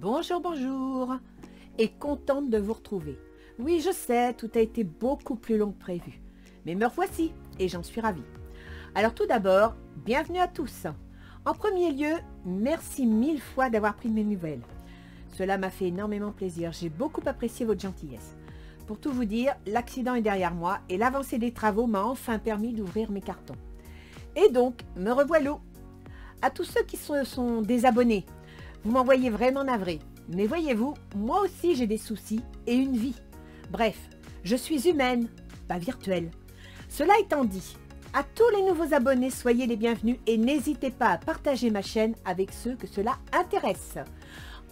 Bonjour, bonjour et contente de vous retrouver. Oui, je sais, tout a été beaucoup plus long que prévu. Mais me revoici et j'en suis ravie. Alors tout d'abord, bienvenue à tous. En premier lieu, merci mille fois d'avoir pris mes nouvelles. Cela m'a fait énormément plaisir, j'ai beaucoup apprécié votre gentillesse. Pour tout vous dire, l'accident est derrière moi et l'avancée des travaux m'a enfin permis d'ouvrir mes cartons. Et donc, me revoilà. À tous ceux qui se sont, sont désabonnés, vous voyez vraiment navré. Mais voyez-vous, moi aussi j'ai des soucis et une vie. Bref, je suis humaine, pas virtuelle. Cela étant dit, à tous les nouveaux abonnés, soyez les bienvenus et n'hésitez pas à partager ma chaîne avec ceux que cela intéresse.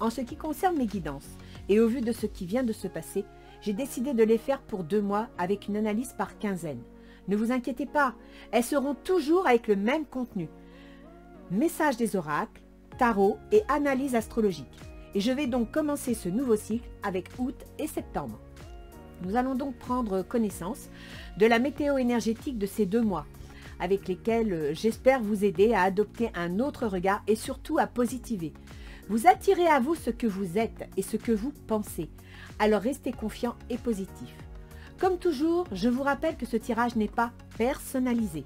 En ce qui concerne mes guidances, et au vu de ce qui vient de se passer, j'ai décidé de les faire pour deux mois avec une analyse par quinzaine. Ne vous inquiétez pas, elles seront toujours avec le même contenu. Message des oracles, tarot et analyse astrologique. Et je vais donc commencer ce nouveau cycle avec août et septembre. Nous allons donc prendre connaissance de la météo énergétique de ces deux mois, avec lesquels euh, j'espère vous aider à adopter un autre regard et surtout à positiver. Vous attirez à vous ce que vous êtes et ce que vous pensez. Alors restez confiant et positif. Comme toujours, je vous rappelle que ce tirage n'est pas personnalisé.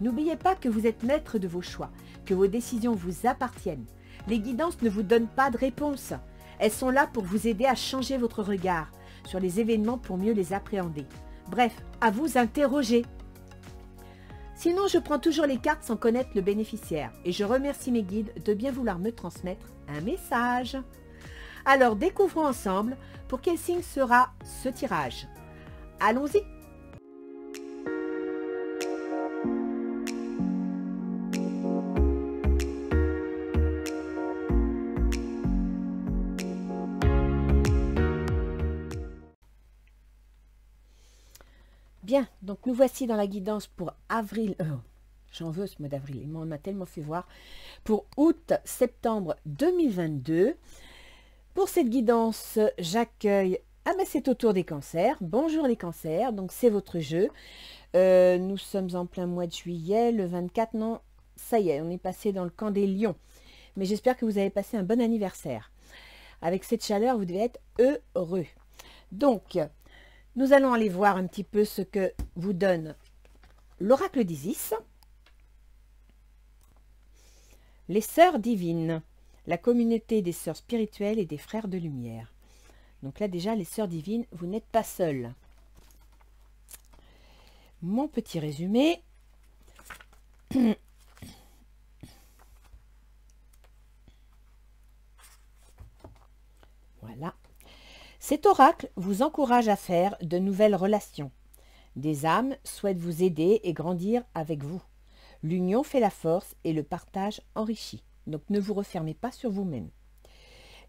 N'oubliez pas que vous êtes maître de vos choix, que vos décisions vous appartiennent. Les guidances ne vous donnent pas de réponse. Elles sont là pour vous aider à changer votre regard sur les événements pour mieux les appréhender. Bref, à vous interroger. Sinon, je prends toujours les cartes sans connaître le bénéficiaire et je remercie mes guides de bien vouloir me transmettre un message. Alors découvrons ensemble pour quel signe sera ce tirage. Allons-y Donc nous voici dans la guidance pour avril. Euh, j'en veux ce mois d'avril, il m'en m'a tellement fait voir. Pour août-septembre 2022. Pour cette guidance, j'accueille... Ah ben c'est au tour des cancers. Bonjour les cancers, donc c'est votre jeu. Euh, nous sommes en plein mois de juillet, le 24, non, ça y est, on est passé dans le camp des lions. Mais j'espère que vous avez passé un bon anniversaire. Avec cette chaleur, vous devez être heureux. Donc, nous allons aller voir un petit peu ce que vous donne l'oracle d'Isis. Les sœurs divines, la communauté des sœurs spirituelles et des frères de lumière. Donc là déjà, les sœurs divines, vous n'êtes pas seules. Mon petit résumé. voilà. Cet oracle vous encourage à faire de nouvelles relations. Des âmes souhaitent vous aider et grandir avec vous. L'union fait la force et le partage enrichit. Donc ne vous refermez pas sur vous-même.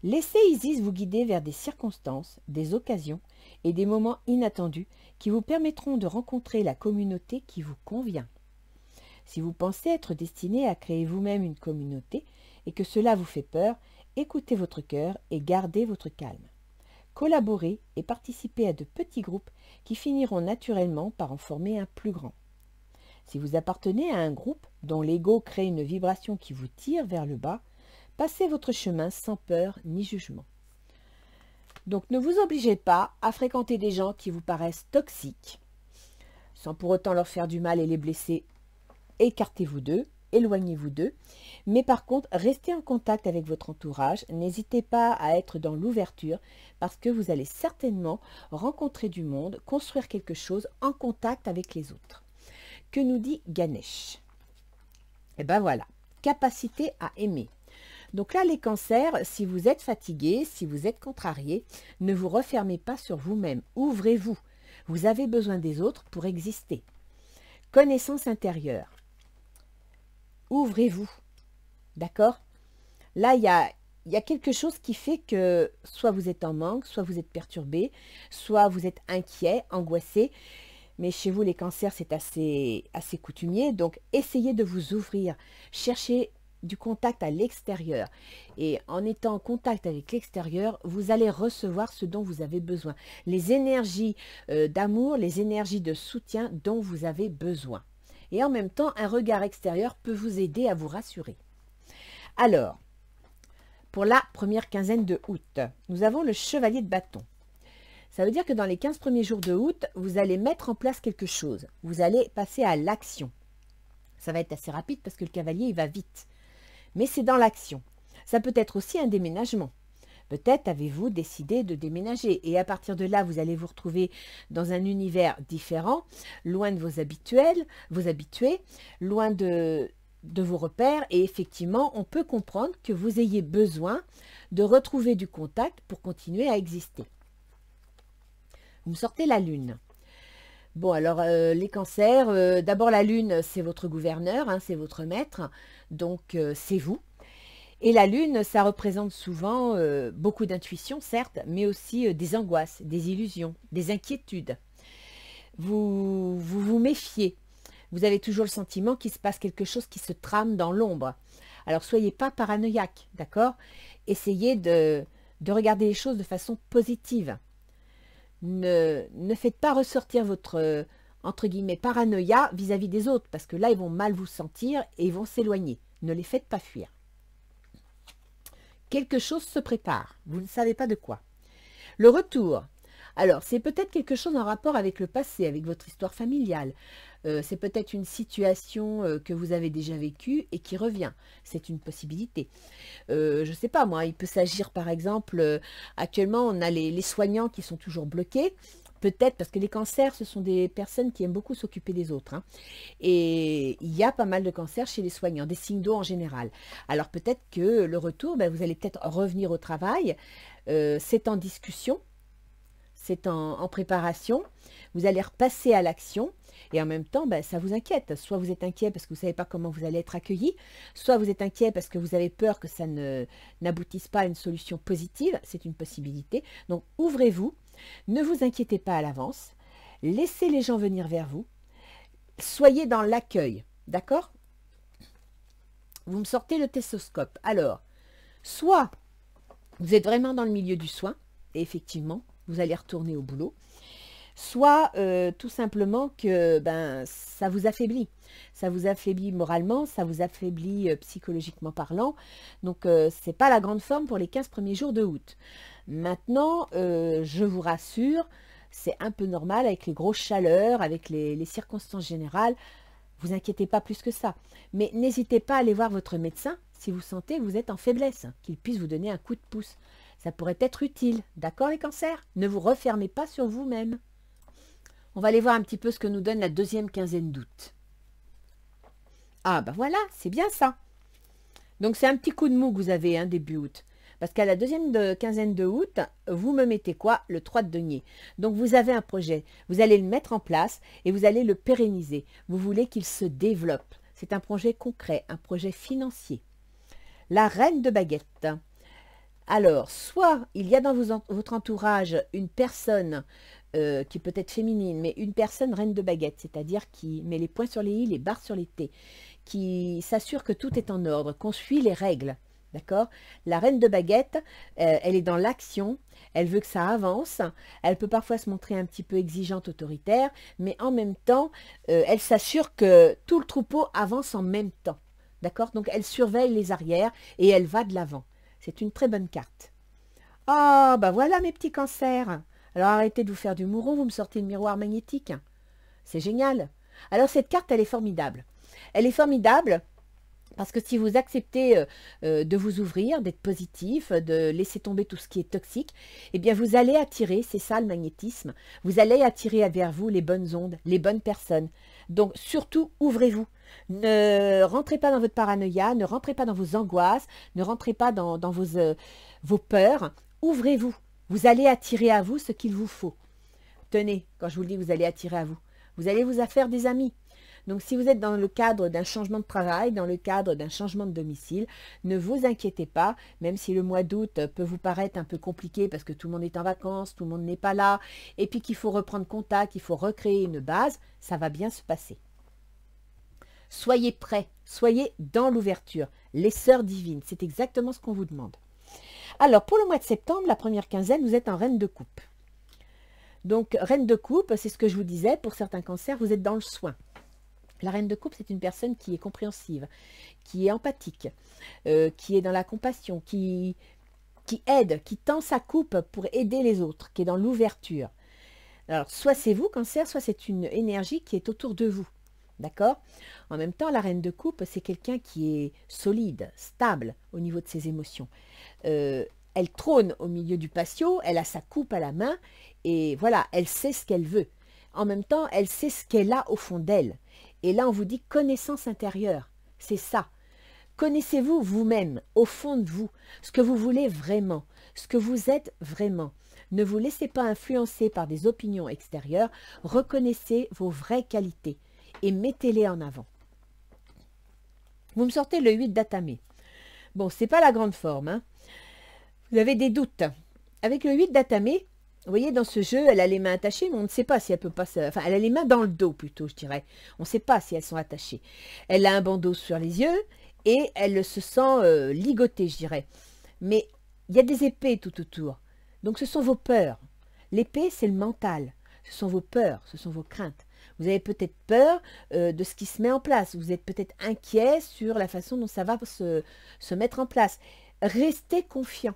Laissez Isis vous guider vers des circonstances, des occasions et des moments inattendus qui vous permettront de rencontrer la communauté qui vous convient. Si vous pensez être destiné à créer vous-même une communauté et que cela vous fait peur, écoutez votre cœur et gardez votre calme collaborer et participer à de petits groupes qui finiront naturellement par en former un plus grand. Si vous appartenez à un groupe dont l'ego crée une vibration qui vous tire vers le bas, passez votre chemin sans peur ni jugement. Donc ne vous obligez pas à fréquenter des gens qui vous paraissent toxiques, sans pour autant leur faire du mal et les blesser. Écartez-vous d'eux éloignez-vous d'eux. Mais par contre, restez en contact avec votre entourage. N'hésitez pas à être dans l'ouverture parce que vous allez certainement rencontrer du monde, construire quelque chose en contact avec les autres. Que nous dit Ganesh Eh bien voilà, capacité à aimer. Donc là, les cancers, si vous êtes fatigué, si vous êtes contrarié, ne vous refermez pas sur vous-même. Ouvrez-vous. Vous avez besoin des autres pour exister. Connaissance intérieure ouvrez-vous. D'accord Là, il y a, quelque chose qui fait que soit vous êtes en manque, soit vous êtes perturbé, soit vous êtes inquiet, angoissé. Mais chez vous, les cancers, c'est assez, assez coutumier. Donc, essayez de vous ouvrir. Cherchez du contact à l'extérieur. Et en étant en contact avec l'extérieur, vous allez recevoir ce dont vous avez besoin. Les énergies euh, d'amour, les énergies de soutien dont vous avez besoin et en même temps, un regard extérieur peut vous aider à vous rassurer. Alors, pour la première quinzaine de août, nous avons le chevalier de bâton. Ça veut dire que dans les 15 premiers jours de août, vous allez mettre en place quelque chose. Vous allez passer à l'action. Ça va être assez rapide parce que le cavalier, il va vite. Mais c'est dans l'action. Ça peut être aussi un déménagement. Peut-être avez-vous décidé de déménager et à partir de là, vous allez vous retrouver dans un univers différent, loin de vos habituels, vos habitués, loin de, de vos repères et effectivement, on peut comprendre que vous ayez besoin de retrouver du contact pour continuer à exister. Vous me sortez la lune. Bon, alors euh, les cancers, euh, d'abord la lune, c'est votre gouverneur, hein, c'est votre maître, donc euh, c'est vous. Et la lune, ça représente souvent euh, beaucoup d'intuition, certes, mais aussi euh, des angoisses, des illusions, des inquiétudes. Vous, vous méfiez. Vous avez toujours le sentiment qu'il se passe quelque chose qui se trame dans l'ombre. Alors soyez pas paranoïaque, d'accord Essayez de, regarder les choses de façon positive. Ne, ne faites pas ressortir votre, entre guillemets, paranoïa vis à -vis des autres, parce que là, ils vont mal vous sentir et ils vont s'éloigner. Ne les faites pas fuir. Quelque chose se prépare. Vous ne savez pas de quoi. Le retour. Alors, c'est peut-être quelque chose en rapport avec le passé, avec votre histoire familiale. Euh, c'est peut-être une situation euh, que vous avez déjà vécue et qui revient. C'est une possibilité. Euh, je ne sais pas, moi, il peut s'agir, par exemple, actuellement, on a les soignants qui sont toujours bloqués peut-être parce que les cancers, ce sont des personnes qui aiment beaucoup s'occuper des autres. Hein. Et il y a pas mal de cancers chez les soignants, des signes d'eau en général. Alors peut-être que le retour, ben, vous allez peut-être revenir au travail. Euh, c'est en discussion, c'est en, préparation. Vous allez repasser à l'action. Et en même temps, ben, ça vous inquiète. Soit vous êtes inquiet parce que vous ne savez pas comment vous allez être accueilli, soit vous êtes inquiet parce que vous avez peur que ça n'aboutisse pas à une solution positive. C'est une possibilité. Donc ouvrez-vous, ne vous inquiétez pas à l'avance. Laissez les gens venir vers vous. Soyez dans l'accueil, d'accord Vous me sortez le testoscope. Alors, soit vous êtes vraiment dans le milieu du soin, et effectivement, vous allez retourner au boulot, soit euh, tout simplement que ben, ça vous affaiblit. Ça vous affaiblit moralement, ça vous affaiblit euh, psychologiquement parlant. Donc, euh, ce n'est pas la grande forme pour les 15 premiers jours de août. Maintenant, euh, je vous rassure, c'est un peu normal avec les grosses chaleurs, avec les, circonstances générales. Vous inquiétez pas plus que ça. Mais n'hésitez pas à aller voir votre médecin si vous sentez que vous êtes en faiblesse, qu'il puisse vous donner un coup de pouce. Ça pourrait être utile. D'accord les cancers Ne vous refermez pas sur vous-même. On va aller voir un petit peu ce que nous donne la deuxième quinzaine d'août. Ah ben voilà, c'est bien ça. Donc c'est un petit coup de mou que vous avez un hein, début août. Parce qu'à la deuxième de, quinzaine de août, vous me mettez quoi Le 3 de denier. Donc vous avez un projet, vous allez le mettre en place et vous allez le pérenniser. Vous voulez qu'il se développe. C'est un projet concret, un projet financier. La reine de baguette. Alors, soit il y a dans votre entourage une personne euh, qui peut être féminine, mais une personne reine de baguette, c'est-à-dire qui met les points sur les i, les barres sur les t, qui s'assure que tout est en ordre, qu'on suit les règles, D'accord La reine de baguette, euh, elle est dans l'action, elle veut que ça avance, elle peut parfois se montrer un petit peu exigeante, autoritaire, mais en même temps, euh, elle s'assure que tout le troupeau avance en même temps. D'accord Donc elle surveille les arrières et elle va de l'avant. C'est une très bonne carte. Ah, oh, bah voilà mes petits cancers Alors arrêtez de vous faire du mouron, vous me sortez le miroir magnétique. C'est génial Alors cette carte, elle est formidable. Elle est formidable parce que si vous acceptez euh, euh, de vous ouvrir, d'être positif, de laisser tomber tout ce qui est toxique, eh bien vous allez attirer, c'est ça le magnétisme, vous allez attirer vers vous les bonnes ondes, les bonnes personnes. Donc surtout, ouvrez-vous. Ne rentrez pas dans votre paranoïa, ne rentrez pas dans vos angoisses, ne rentrez pas dans, vos, euh, vos peurs. Ouvrez-vous. Vous allez attirer à vous ce qu'il vous faut. Tenez, quand je vous le dis, vous allez attirer à vous. Vous allez vous affaire des amis, donc si vous êtes dans le cadre d'un changement de travail, dans le cadre d'un changement de domicile, ne vous inquiétez pas, même si le mois d'août peut vous paraître un peu compliqué parce que tout le monde est en vacances, tout le monde n'est pas là, et puis qu'il faut reprendre contact, il faut recréer une base, ça va bien se passer. Soyez prêts, soyez dans l'ouverture. Les sœurs divines, c'est exactement ce qu'on vous demande. Alors, pour le mois de septembre, la première quinzaine, vous êtes en reine de coupe. Donc, reine de coupe, c'est ce que je vous disais, pour certains cancers, vous êtes dans le soin. La reine de coupe, c'est une personne qui est compréhensive, qui est empathique, euh, qui est dans la compassion, qui, qui aide, qui tend sa coupe pour aider les autres, qui est dans l'ouverture. Alors, soit c'est vous, cancer, soit c'est une énergie qui est autour de vous. D'accord En même temps, la reine de coupe, c'est quelqu'un qui est solide, stable au niveau de ses émotions. Euh, elle trône au milieu du patio, elle a sa coupe à la main, et voilà, elle sait ce qu'elle veut. En même temps, elle sait ce qu'elle a au fond d'elle. Et là, on vous dit connaissance intérieure. C'est ça. Connaissez-vous vous-même, au fond de vous, ce que vous voulez vraiment, ce que vous êtes vraiment. Ne vous laissez pas influencer par des opinions extérieures, reconnaissez vos vraies qualités et mettez-les en avant. Vous me sortez le 8 d'Atamé. Bon, c'est pas la grande forme. Hein. Vous avez des doutes. Avec le 8 d'Atamé, vous voyez, dans ce jeu, elle a les mains attachées, mais on ne sait pas si elle peut pas... Enfin, elle a les mains dans le dos, plutôt, je dirais. On ne sait pas si elles sont attachées. Elle a un bandeau sur les yeux et elle se sent euh, ligotée, je dirais. Mais il y a des épées tout autour. Donc, ce sont vos peurs. L'épée, c'est le mental. Ce sont vos peurs, ce sont vos craintes. Vous avez peut-être peur euh, de ce qui se met en place. Vous êtes peut-être inquiet sur la façon dont ça va se, se mettre en place. Restez confiant.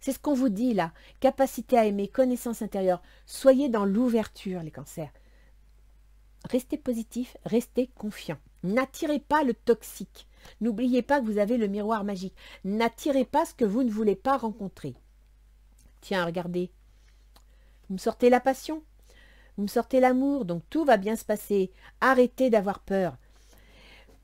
C'est ce qu'on vous dit là. Capacité à aimer, connaissance intérieure. Soyez dans l'ouverture, les cancers. Restez positif, restez confiant. N'attirez pas le toxique. N'oubliez pas que vous avez le miroir magique. N'attirez pas ce que vous ne voulez pas rencontrer. Tiens, regardez. Vous me sortez la passion. Vous me sortez l'amour. Donc tout va bien se passer. Arrêtez d'avoir peur.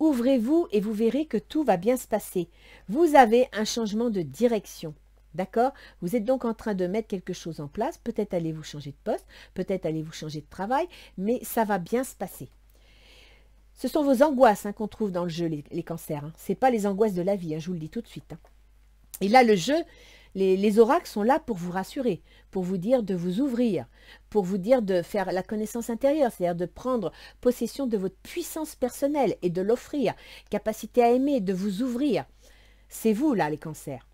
Ouvrez-vous et vous verrez que tout va bien se passer. Vous avez un changement de direction. D'accord Vous êtes donc en train de mettre quelque chose en place. Peut-être allez-vous changer de poste, peut-être allez-vous changer de travail, mais ça va bien se passer. Ce sont vos angoisses hein, qu'on trouve dans le jeu, les, cancers. Hein. Ce ne sont pas les angoisses de la vie, hein, je vous le dis tout de suite. Et là, le jeu, les, les, oracles sont là pour vous rassurer, pour vous dire de vous ouvrir, pour vous dire de faire la connaissance intérieure, c'est-à-dire de prendre possession de votre puissance personnelle et de l'offrir, capacité à aimer, de vous ouvrir. C'est vous, là, les cancers.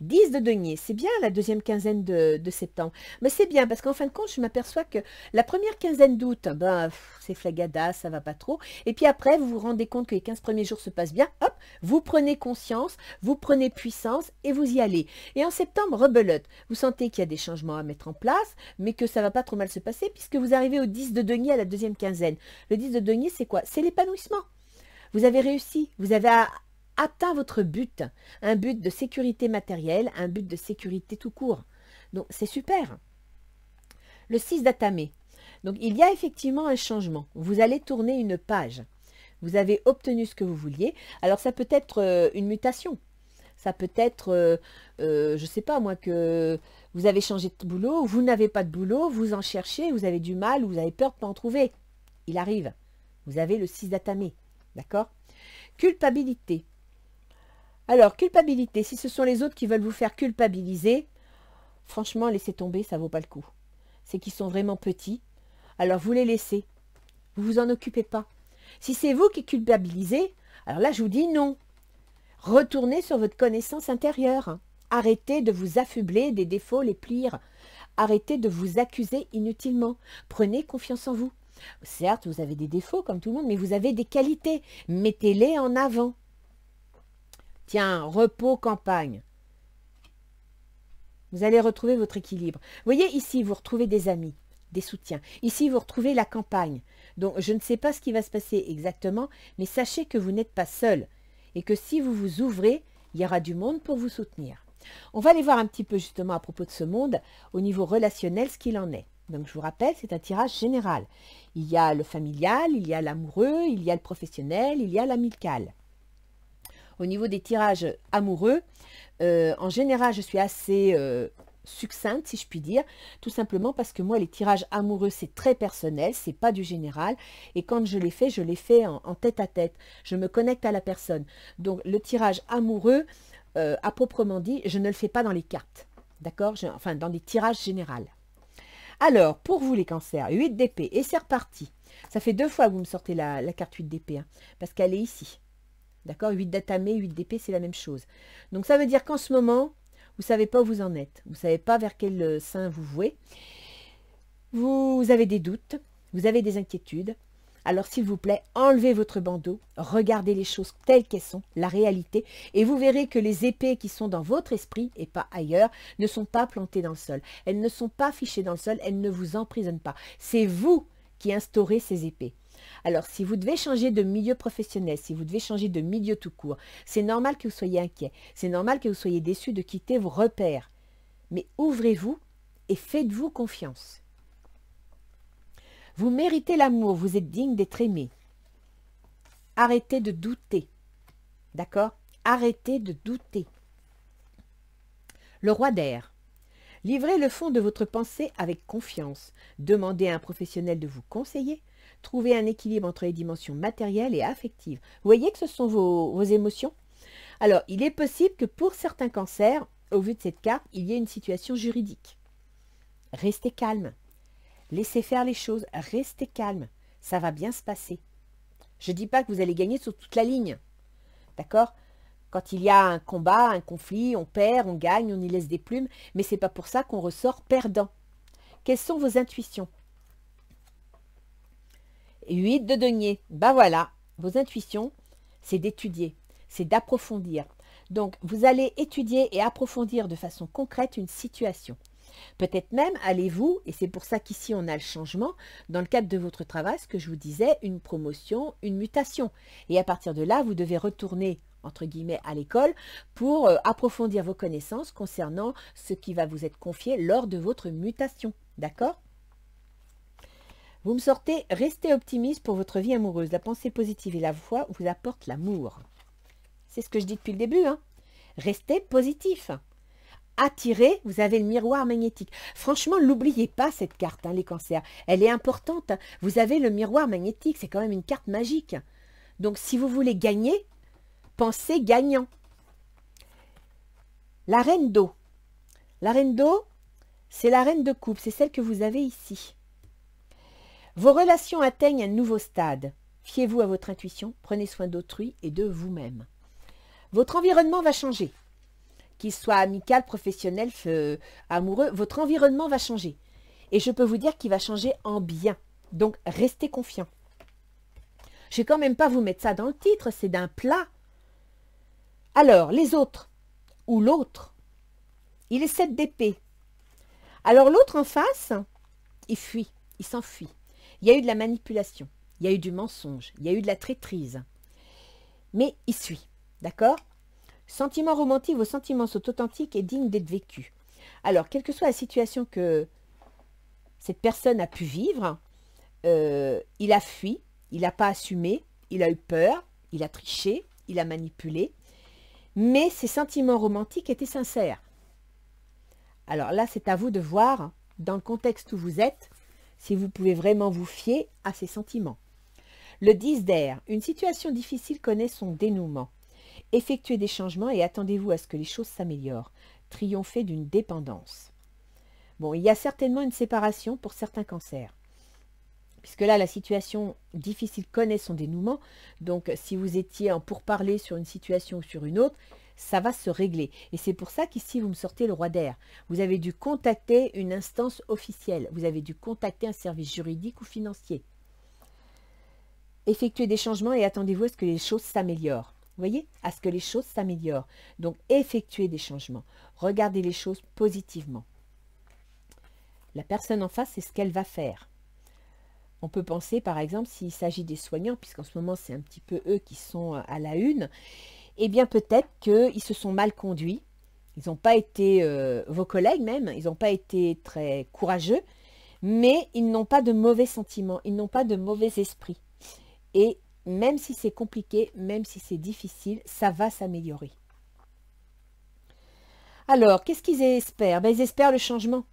10 de denier, c'est bien la deuxième quinzaine de, septembre. Mais c'est bien parce qu'en fin de compte, je m'aperçois que la première quinzaine d'août, ah ben, c'est flagada, ça va pas trop. Et puis après, vous vous rendez compte que les 15 premiers jours se passent bien. Hop, vous prenez conscience, vous prenez puissance et vous y allez. Et en septembre, rebelote. Vous sentez qu'il y a des changements à mettre en place, mais que ça va pas trop mal se passer puisque vous arrivez au 10 de denier à la deuxième quinzaine. Le 10 de denier, c'est quoi C'est l'épanouissement. Vous avez réussi, vous avez atteint votre but, un but de sécurité matérielle, un but de sécurité tout court. Donc c'est super. Le 6 d'Atamé. Donc il y a effectivement un changement. Vous allez tourner une page. Vous avez obtenu ce que vous vouliez. Alors ça peut être euh, une mutation. Ça peut être, euh, euh, je ne sais pas moi, que vous avez changé de boulot, vous n'avez pas de boulot, vous en cherchez, vous avez du mal, vous avez peur de ne pas en trouver. Il arrive. Vous avez le 6 d'Atamé. D'accord Culpabilité. Alors, culpabilité, si ce sont les autres qui veulent vous faire culpabiliser, franchement, laissez tomber, ça ne vaut pas le coup. C'est qu'ils sont vraiment petits, alors vous les laissez. Vous vous en occupez pas. Si c'est vous qui culpabilisez, alors là, je vous dis non. Retournez sur votre connaissance intérieure. Arrêtez de vous affubler des défauts les plire. Arrêtez de vous accuser inutilement. Prenez confiance en vous. Certes, vous avez des défauts comme tout le monde, mais vous avez des qualités. Mettez-les en avant. Tiens, repos campagne. Vous allez retrouver votre équilibre. Vous voyez ici, vous retrouvez des amis, des soutiens. Ici, vous retrouvez la campagne. Donc, je ne sais pas ce qui va se passer exactement, mais sachez que vous n'êtes pas seul et que si vous vous ouvrez, il y aura du monde pour vous soutenir. On va aller voir un petit peu justement à propos de ce monde, au niveau relationnel, ce qu'il en est. Donc je vous rappelle, c'est un tirage général. Il y a le familial, il y a l'amoureux, il y a le professionnel, il y a l'amical. Au niveau des tirages amoureux, euh, en général, je suis assez euh, succincte, si je puis dire, tout simplement parce que moi, les tirages amoureux, c'est très personnel, c'est pas du général, et quand je les fais, je les fais en, tête à tête, je me connecte à la personne. Donc, le tirage amoureux, euh, à proprement dit, je ne le fais pas dans les cartes, d'accord Enfin, dans des tirages généraux. Alors, pour vous les cancers, 8 d'épée, et c'est reparti. Ça fait deux fois que vous me sortez la, carte 8 d'épée, hein, parce qu'elle est ici. D'accord 8 d'atamé, 8 d'épée, c'est la même chose. Donc ça veut dire qu'en ce moment, vous ne savez pas où vous en êtes. Vous ne savez pas vers quel euh, sein vous vouez. Vous avez des doutes, vous avez des inquiétudes. Alors s'il vous plaît, enlevez votre bandeau, regardez les choses telles qu'elles sont, la réalité, et vous verrez que les épées qui sont dans votre esprit et pas ailleurs ne sont pas plantées dans le sol. Elles ne sont pas fichées dans le sol, elles ne vous emprisonnent pas. C'est vous qui instaurez ces épées. Alors, si vous devez changer de milieu professionnel, si vous devez changer de milieu tout court, c'est normal que vous soyez inquiet, c'est normal que vous soyez déçu de quitter vos repères. Mais ouvrez-vous et faites-vous confiance. Vous méritez l'amour, vous êtes digne d'être aimé. Arrêtez de douter. D'accord Arrêtez de douter. Le roi d'air. Livrez le fond de votre pensée avec confiance. Demandez à un professionnel de vous conseiller. Trouver un équilibre entre les dimensions matérielles et affectives. Vous voyez que ce sont vos, vos émotions Alors, il est possible que pour certains cancers, au vu de cette carte, il y ait une situation juridique. Restez calme. Laissez faire les choses. Restez calme. Ça va bien se passer. Je ne dis pas que vous allez gagner sur toute la ligne. D'accord Quand il y a un combat, un conflit, on perd, on gagne, on y laisse des plumes, mais ce n'est pas pour ça qu'on ressort perdant. Quelles sont vos intuitions 8 de denier. Ben voilà, vos intuitions, c'est d'étudier, c'est d'approfondir. Donc, vous allez étudier et approfondir de façon concrète une situation. Peut-être même allez-vous, et c'est pour ça qu'ici on a le changement, dans le cadre de votre travail, ce que je vous disais, une promotion, une mutation. Et à partir de là, vous devez retourner entre guillemets à l'école pour euh, approfondir vos connaissances concernant ce qui va vous être confié lors de votre mutation. D'accord vous me sortez, restez optimiste pour votre vie amoureuse. La pensée positive et la foi vous apportent l'amour. C'est ce que je dis depuis le début. Hein. Restez positif. Attirez, vous avez le miroir magnétique. Franchement, n'oubliez pas cette carte, hein, les cancers. Elle est importante. Hein. Vous avez le miroir magnétique, c'est quand même une carte magique. Donc, si vous voulez gagner, pensez gagnant. La reine d'eau. La reine d'eau, c'est la reine de coupe, c'est celle que vous avez ici. Vos relations atteignent un nouveau stade. Fiez-vous à votre intuition, prenez soin d'autrui et de vous-même. Votre environnement va changer. Qu'il soit amical, professionnel, amoureux, votre environnement va changer. Et je peux vous dire qu'il va changer en bien. Donc, restez confiant. Je ne vais quand même pas vous mettre ça dans le titre, c'est d'un plat. Alors, les autres, ou l'autre, il est sept d'épée. Alors l'autre en face, il fuit, il s'enfuit. Il y a eu de la manipulation, il y a eu du mensonge, il y a eu de la traîtrise. Mais il suit, d'accord Sentiments romantiques, vos sentiments sont authentiques et dignes d'être vécus. Alors, quelle que soit la situation que cette personne a pu vivre, euh, il a fui, il n'a pas assumé, il a eu peur, il a triché, il a manipulé, mais ses sentiments romantiques étaient sincères. Alors là, c'est à vous de voir, dans le contexte où vous êtes, si vous pouvez vraiment vous fier à ces sentiments. Le 10 d'air, une situation difficile connaît son dénouement. Effectuez des changements et attendez-vous à ce que les choses s'améliorent. Triomphez d'une dépendance. Bon, il y a certainement une séparation pour certains cancers. Puisque là, la situation difficile connaît son dénouement. Donc, si vous étiez en pourparler sur une situation ou sur une autre, ça va se régler. Et c'est pour ça qu'ici, vous me sortez le roi d'air. Vous avez dû contacter une instance officielle. Vous avez dû contacter un service juridique ou financier. Effectuez des changements et attendez-vous à ce que les choses s'améliorent. Vous voyez À ce que les choses s'améliorent. Donc, effectuez des changements. Regardez les choses positivement. La personne en face, c'est ce qu'elle va faire. On peut penser, par exemple, s'il s'agit des soignants, puisqu'en ce moment, c'est un petit peu eux qui sont à la une, eh bien peut-être qu'ils se sont mal conduits, ils n'ont pas été, euh, vos collègues même, ils n'ont pas été très courageux, mais ils n'ont pas de mauvais sentiments, ils n'ont pas de mauvais esprit. Et même si c'est compliqué, même si c'est difficile, ça va s'améliorer. Alors, qu'est-ce qu'ils espèrent ben, Ils espèrent le changement.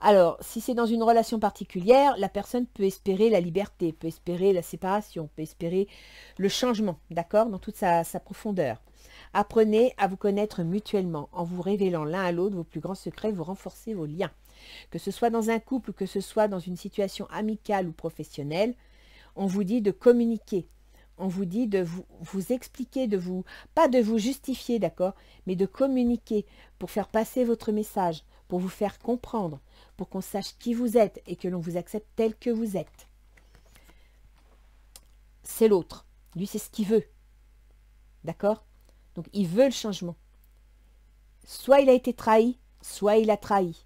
Alors, si c'est dans une relation particulière, la personne peut espérer la liberté, peut espérer la séparation, peut espérer le changement, d'accord, dans toute sa, profondeur. Apprenez à vous connaître mutuellement. En vous révélant l'un à l'autre vos plus grands secrets, vous renforcez vos liens. Que ce soit dans un couple, que ce soit dans une situation amicale ou professionnelle, on vous dit de communiquer. On vous dit de vous, vous expliquer, de vous, pas de vous justifier, d'accord, mais de communiquer pour faire passer votre message, pour vous faire comprendre, pour qu'on sache qui vous êtes et que l'on vous accepte tel que vous êtes. C'est l'autre. Lui, c'est ce qu'il veut. D'accord Donc, il veut le changement. Soit il a été trahi, soit il a trahi.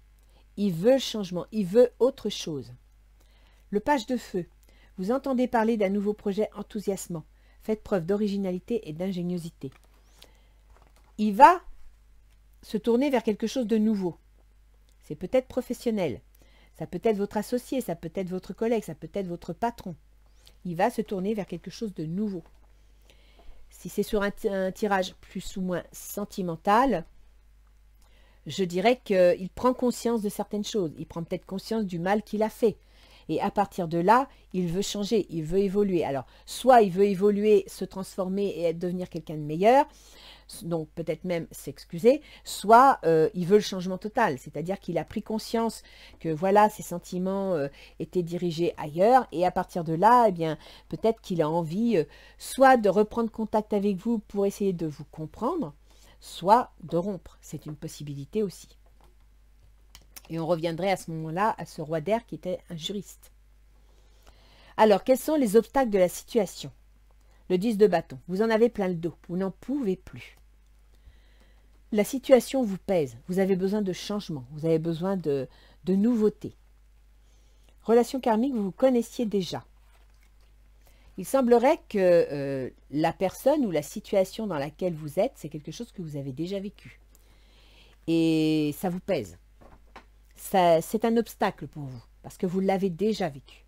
Il veut le changement, il veut autre chose. Le page de feu. Vous entendez parler d'un nouveau projet enthousiasmant. Faites preuve d'originalité et d'ingéniosité. Il va se tourner vers quelque chose de nouveau. C'est peut-être professionnel. Ça peut être votre associé, ça peut être votre collègue, ça peut être votre patron. Il va se tourner vers quelque chose de nouveau. Si c'est sur un, tirage plus ou moins sentimental, je dirais qu'il prend conscience de certaines choses. Il prend peut-être conscience du mal qu'il a fait, et à partir de là, il veut changer, il veut évoluer. Alors, soit il veut évoluer, se transformer et devenir quelqu'un de meilleur, donc peut-être même s'excuser, soit euh, il veut le changement total, c'est-à-dire qu'il a pris conscience que voilà, ses sentiments euh, étaient dirigés ailleurs, et à partir de là, eh bien, peut-être qu'il a envie euh, soit de reprendre contact avec vous pour essayer de vous comprendre, soit de rompre. C'est une possibilité aussi. Et on reviendrait à ce moment-là à ce roi d'air qui était un juriste. Alors, quels sont les obstacles de la situation Le 10 de bâton. Vous en avez plein le dos. Vous n'en pouvez plus. La situation vous pèse. Vous avez besoin de changement. Vous avez besoin de, nouveautés. Relation karmique, vous vous connaissiez déjà. Il semblerait que euh, la personne ou la situation dans laquelle vous êtes, c'est quelque chose que vous avez déjà vécu. Et ça vous pèse c'est un obstacle pour vous, parce que vous l'avez déjà vécu.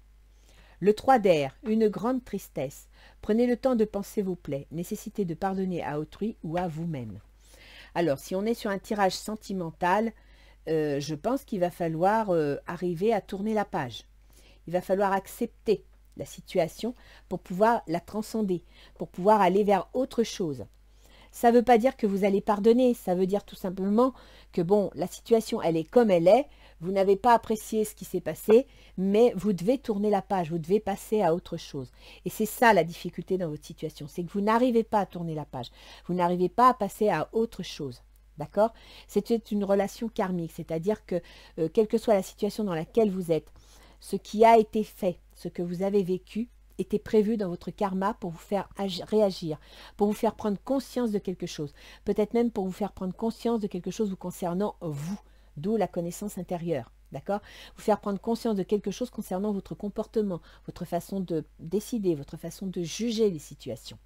Le 3 d'air, une grande tristesse. Prenez le temps de penser vos plaies, nécessité de pardonner à autrui ou à vous-même. Alors, si on est sur un tirage sentimental, euh, je pense qu'il va falloir euh, arriver à tourner la page. Il va falloir accepter la situation pour pouvoir la transcender, pour pouvoir aller vers autre chose. Ça ne veut pas dire que vous allez pardonner, ça veut dire tout simplement que bon, la situation elle est comme elle est, vous n'avez pas apprécié ce qui s'est passé, mais vous devez tourner la page, vous devez passer à autre chose. Et c'est ça la difficulté dans votre situation, c'est que vous n'arrivez pas à tourner la page, vous n'arrivez pas à passer à autre chose. D'accord C'était une relation karmique, c'est-à-dire que, euh, quelle que soit la situation dans laquelle vous êtes, ce qui a été fait, ce que vous avez vécu, était prévu dans votre karma pour vous faire réagir, pour vous faire prendre conscience de quelque chose, peut-être même pour vous faire prendre conscience de quelque chose vous concernant vous, d'où la connaissance intérieure. D'accord Vous faire prendre conscience de quelque chose concernant votre comportement, votre façon de décider, votre façon de juger les situations.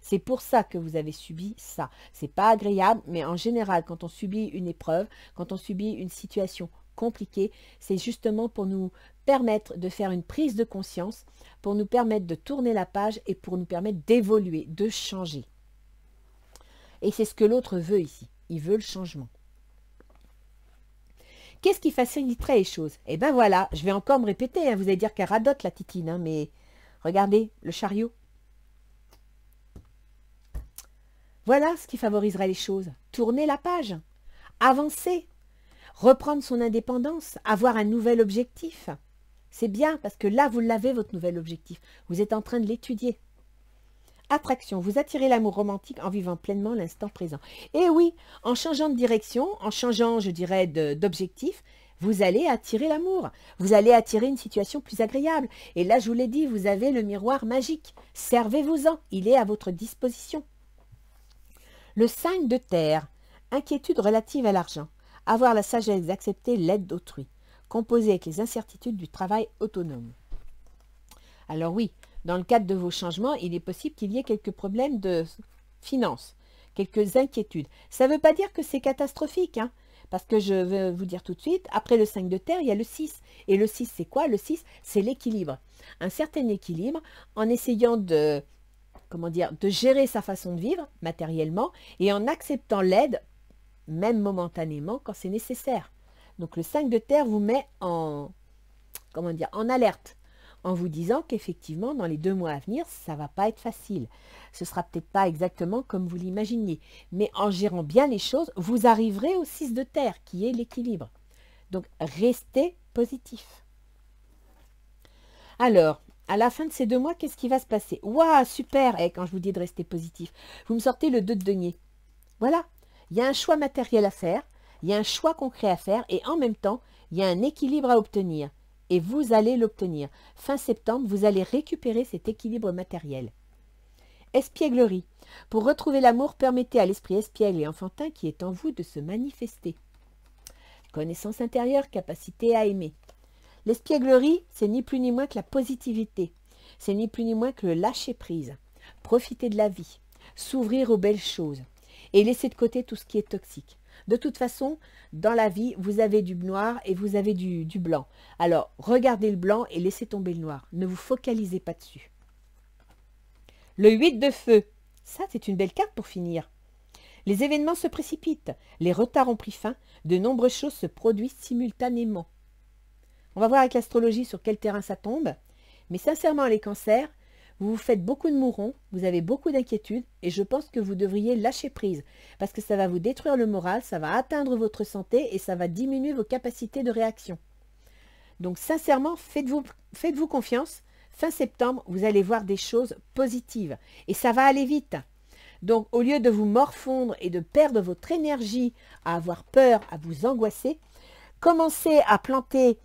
C'est pour ça que vous avez subi ça. C'est pas agréable, mais en général, quand on subit une épreuve, quand on subit une situation compliquée, c'est justement pour nous permettre de faire une prise de conscience, pour nous permettre de tourner la page et pour nous permettre d'évoluer, de changer. Et c'est ce que l'autre veut ici. Il veut le changement. Qu'est-ce qui faciliterait les choses Eh ben voilà, je vais encore me répéter. Hein. vous allez dire qu'elle radote la titine, hein, mais regardez le chariot. Voilà ce qui favoriserait les choses. Tourner la page, avancer, reprendre son indépendance, avoir un nouvel objectif. C'est bien parce que là, vous l'avez, votre nouvel objectif. Vous êtes en train de l'étudier. Attraction, vous attirez l'amour romantique en vivant pleinement l'instant présent. Et eh oui, en changeant de direction, en changeant, je dirais, d'objectif, vous allez attirer l'amour. Vous allez attirer une situation plus agréable. Et là, je vous l'ai dit, vous avez le miroir magique. Servez-vous-en, il est à votre disposition. Le signe de terre, inquiétude relative à l'argent, avoir la sagesse d'accepter l'aide d'autrui composé avec les incertitudes du travail autonome. Alors oui, dans le cadre de vos changements, il est possible qu'il y ait quelques problèmes de finances, quelques inquiétudes. Ça ne veut pas dire que c'est catastrophique, hein, parce que je veux vous dire tout de suite, après le 5 de terre, il y a le 6. Et le 6, c'est quoi Le 6, c'est l'équilibre. Un certain équilibre en essayant de, comment dire, de gérer sa façon de vivre matériellement et en acceptant l'aide, même momentanément, quand c'est nécessaire. Donc le 5 de terre vous met en, comment dire, en alerte en vous disant qu'effectivement, dans les deux mois à venir, ça ne va pas être facile. Ce sera peut-être pas exactement comme vous l'imaginiez. Mais en gérant bien les choses, vous arriverez au 6 de terre, qui est l'équilibre. Donc, restez positif. Alors, à la fin de ces deux mois, qu'est-ce qui va se passer Waouh, super Et eh, Quand je vous dis de rester positif, vous me sortez le 2 de denier. Voilà, il y a un choix matériel à faire. Il y a un choix concret à faire et en même temps, il y a un équilibre à obtenir. Et vous allez l'obtenir. Fin septembre, vous allez récupérer cet équilibre matériel. Espièglerie. Pour retrouver l'amour, permettez à l'esprit espiègle et enfantin qui est en vous de se manifester. Connaissance intérieure, capacité à aimer. L'espièglerie, c'est ni plus ni moins que la positivité. C'est ni plus ni moins que le lâcher-prise. Profiter de la vie. S'ouvrir aux belles choses. Et laisser de côté tout ce qui est toxique. De toute façon, dans la vie, vous avez du noir et vous avez du, blanc. Alors, regardez le blanc et laissez tomber le noir. Ne vous focalisez pas dessus. Le 8 de feu. Ça, c'est une belle carte pour finir. Les événements se précipitent, les retards ont pris fin, de nombreuses choses se produisent simultanément. On va voir avec l'astrologie sur quel terrain ça tombe. Mais sincèrement, les cancers, vous vous faites beaucoup de mourons, vous avez beaucoup d'inquiétudes et je pense que vous devriez lâcher prise parce que ça va vous détruire le moral, ça va atteindre votre santé et ça va diminuer vos capacités de réaction. Donc sincèrement, faites-vous faites confiance. Fin septembre, vous allez voir des choses positives et ça va aller vite. Donc au lieu de vous morfondre et de perdre votre énergie à avoir peur, à vous angoisser, commencez à planter,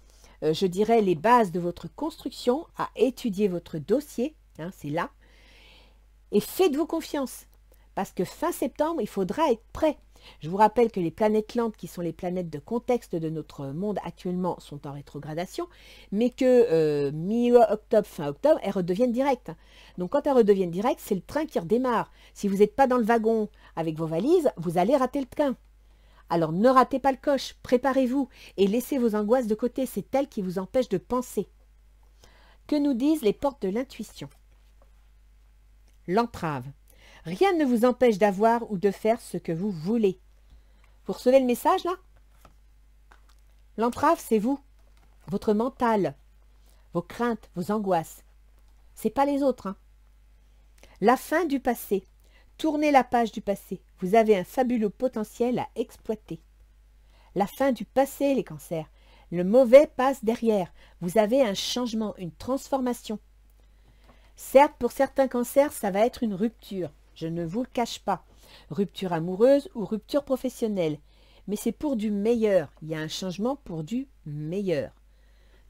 euh, je dirais, les bases de votre construction, à étudier votre dossier Hein, c'est là. Et faites-vous confiance, parce que fin septembre, il faudra être prêt. Je vous rappelle que les planètes lentes, qui sont les planètes de contexte de notre monde actuellement, sont en rétrogradation, mais que euh, mi-octobre, fin octobre, elles redeviennent directes. Donc quand elles redeviennent directes, c'est le train qui redémarre. Si vous n'êtes pas dans le wagon avec vos valises, vous allez rater le train. Alors ne ratez pas le coche, préparez-vous et laissez vos angoisses de côté, c'est elles qui vous empêchent de penser. Que nous disent les portes de l'intuition l'entrave. Rien ne vous empêche d'avoir ou de faire ce que vous voulez. Vous recevez le message là L'entrave, c'est vous, votre mental, vos craintes, vos angoisses. Ce n'est pas les autres. Hein. La fin du passé. Tournez la page du passé. Vous avez un fabuleux potentiel à exploiter. La fin du passé, les cancers. Le mauvais passe derrière. Vous avez un changement, une transformation. Certes, pour certains cancers, ça va être une rupture, je ne vous le cache pas. Rupture amoureuse ou rupture professionnelle. Mais c'est pour du meilleur, il y a un changement pour du meilleur.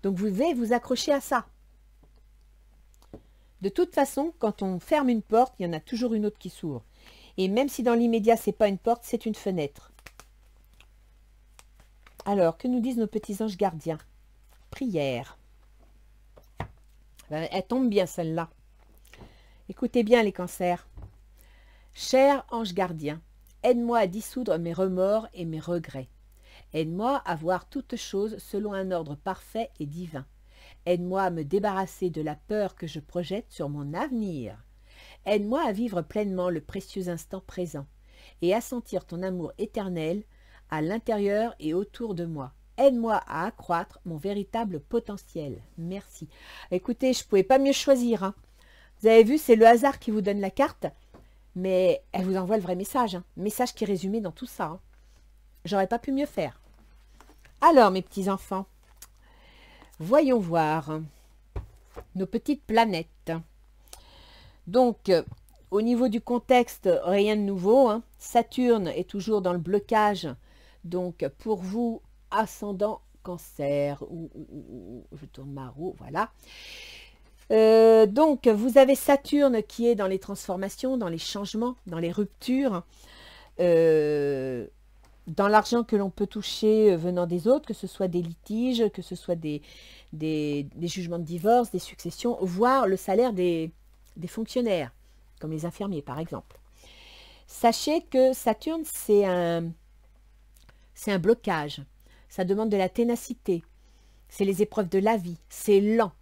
Donc vous devez vous accrocher à ça. De toute façon, quand on ferme une porte, il y en a toujours une autre qui s'ouvre. Et même si dans l'immédiat, ce n'est pas une porte, c'est une fenêtre. Alors, que nous disent nos petits anges gardiens Prière. Ben, elle tombe bien celle-là. Écoutez bien les cancers. Cher ange gardien, aide-moi à dissoudre mes remords et mes regrets. Aide-moi à voir toutes choses selon un ordre parfait et divin. Aide-moi à me débarrasser de la peur que je projette sur mon avenir. Aide-moi à vivre pleinement le précieux instant présent et à sentir ton amour éternel à l'intérieur et autour de moi. Aide-moi à accroître mon véritable potentiel. Merci. Écoutez, je ne pouvais pas mieux choisir. Hein. Vous avez vu, c'est le hasard qui vous donne la carte, mais elle vous envoie le vrai message. Hein. Message qui est résumé dans tout ça. Hein. J'aurais pas pu mieux faire. Alors, mes petits enfants, voyons voir nos petites planètes. Donc, euh, au niveau du contexte, rien de nouveau. Hein. Saturne est toujours dans le blocage. Donc, pour vous, ascendant cancer, je tourne ma roue, voilà. Euh, donc, vous avez Saturne qui est dans les transformations, dans les changements, dans les ruptures, euh, dans l'argent que l'on peut toucher euh, venant des autres, que ce soit des litiges, que ce soit des, des, jugements de divorce, des successions, voire le salaire des, fonctionnaires, comme les infirmiers par exemple. Sachez que Saturne, c'est un, un blocage. Ça demande de la ténacité. C'est les épreuves de la vie. C'est lent.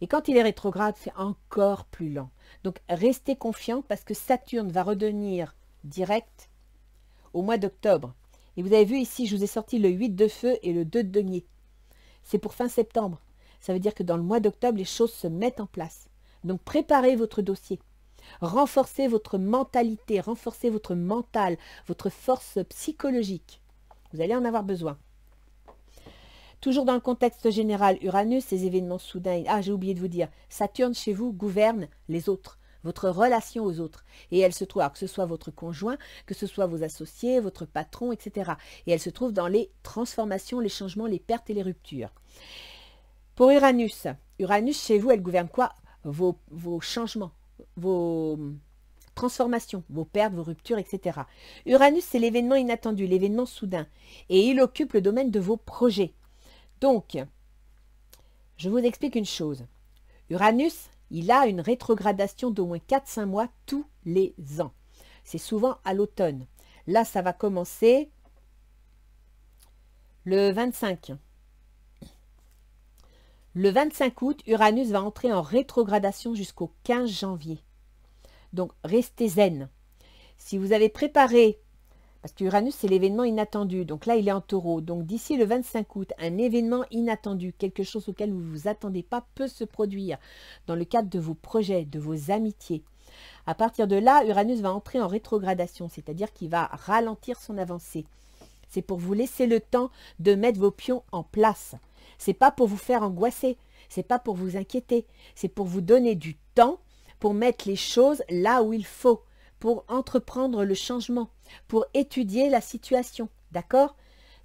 Et quand il est rétrograde, c'est encore plus lent. Donc restez confiants parce que Saturne va redevenir direct au mois d'octobre. Et vous avez vu ici, je vous ai sorti le 8 de feu et le 2 de denier. C'est pour fin septembre. Ça veut dire que dans le mois d'octobre, les choses se mettent en place. Donc préparez votre dossier. Renforcez votre mentalité, renforcez votre mental, votre force psychologique. Vous allez en avoir besoin. Toujours dans le contexte général, Uranus, ces événements soudains, ah j'ai oublié de vous dire, Saturne chez vous gouverne les autres, votre relation aux autres. Et elle se trouve, que ce soit votre conjoint, que ce soit vos associés, votre patron, etc. Et elle se trouve dans les transformations, les changements, les pertes et les ruptures. Pour Uranus, Uranus chez vous, elle gouverne quoi vos changements, vos transformations, vos pertes, vos ruptures, etc. Uranus, c'est l'événement inattendu, l'événement soudain. Et il occupe le domaine de vos projets. Donc, je vous explique une chose. Uranus, il a une rétrogradation d'au moins 4-5 mois tous les ans. C'est souvent à l'automne. Là, ça va commencer le 25. Le 25 août, Uranus va entrer en rétrogradation jusqu'au 15 janvier. Donc, restez zen. Si vous avez préparé parce que Uranus, c'est l'événement inattendu. Donc là, il est en taureau. Donc d'ici le 25 août, un événement inattendu, quelque chose auquel vous ne vous attendez pas, peut se produire dans le cadre de vos projets, de vos amitiés. À partir de là, Uranus va entrer en rétrogradation, c'est-à-dire qu'il va ralentir son avancée. C'est pour vous laisser le temps de mettre vos pions en place. C'est pas pour vous faire angoisser, c'est pas pour vous inquiéter, c'est pour vous donner du temps pour mettre les choses là où il faut pour entreprendre le changement, pour étudier la situation. D'accord